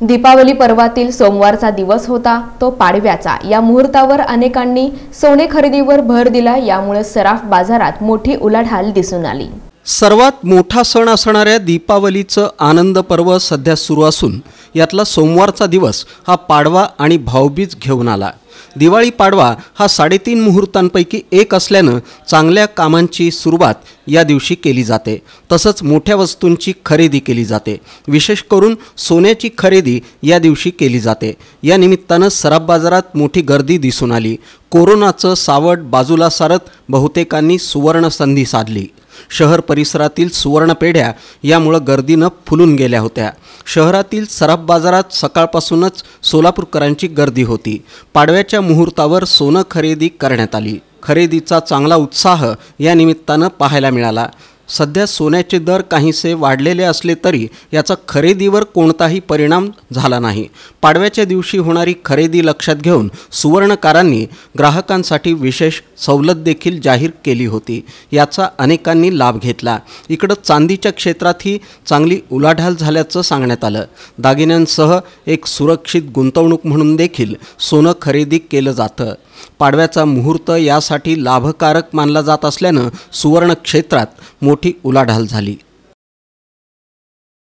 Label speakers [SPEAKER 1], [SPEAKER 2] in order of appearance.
[SPEAKER 1] दीपावली पर्वातील सोमवारचा दिवस होता तो पाडव्याचा या मुहूर्तावर अनेकांनी सोने खरेदीवर भर दिला यामुळे सराफ बाजारात मोठी उलाढाल दिसून आली
[SPEAKER 2] सर्वात मोठा सण असणाऱ्या दीपावलीचं आनंद पर्व सध्या सुरू असून यातला सोमवारचा दिवस हा पाडवा आणि भाऊबीज घेऊन आला दिवाळी पाडवा हा साडेतीन मुहूर्तांपैकी एक असल्यानं चांगल्या कामांची सुरुवात या दिवशी केली जाते तसंच मोठ्या वस्तूंची खरेदी केली जाते विशेष करून सोन्याची खरेदी या दिवशी केली जाते या निमित्तानं सराब बाजारात मोठी गर्दी दिसून आली कोरोनाचं सावट बाजूला सारत बहुतेकांनी सुवर्णसंधी साधली शहर परिसरातील सुवर्णपेढ्या यामुळं गर्दीनं फुलून गेल्या होत्या शहरातील सराफ बाजारात सकाळपासूनच सोलापूरकरांची गर्दी होती पाडव्याच्या मुहूर्तावर सोनं खरेदी करण्यात आली खरेदीचा चांगला उत्साह या निमित्तानं पाहायला मिळाला सध्या सोन्याचे दर काहीसे वाढलेले असले तरी याचा खरेदीवर कोणताही परिणाम झाला नाही पाडव्याच्या दिवशी होणारी खरेदी लक्षात घेऊन सुवर्णकारांनी ग्राहकांसाठी विशेष सवलत देखील जाहीर केली होती याचा अनेकांनी लाभ घेतला इकडं चांदीच्या क्षेत्रातही चांगली उलाढाल झाल्याचं सांगण्यात आलं दागिन्यांसह एक सुरक्षित गुंतवणूक म्हणून देखील सोनं खरेदी केलं जातं पाडव्याचा मुहूर्त यासाठी लाभकारक मानला जात असल्यानं सुवर्ण क्षेत्रात मोठी उलाढाल झाली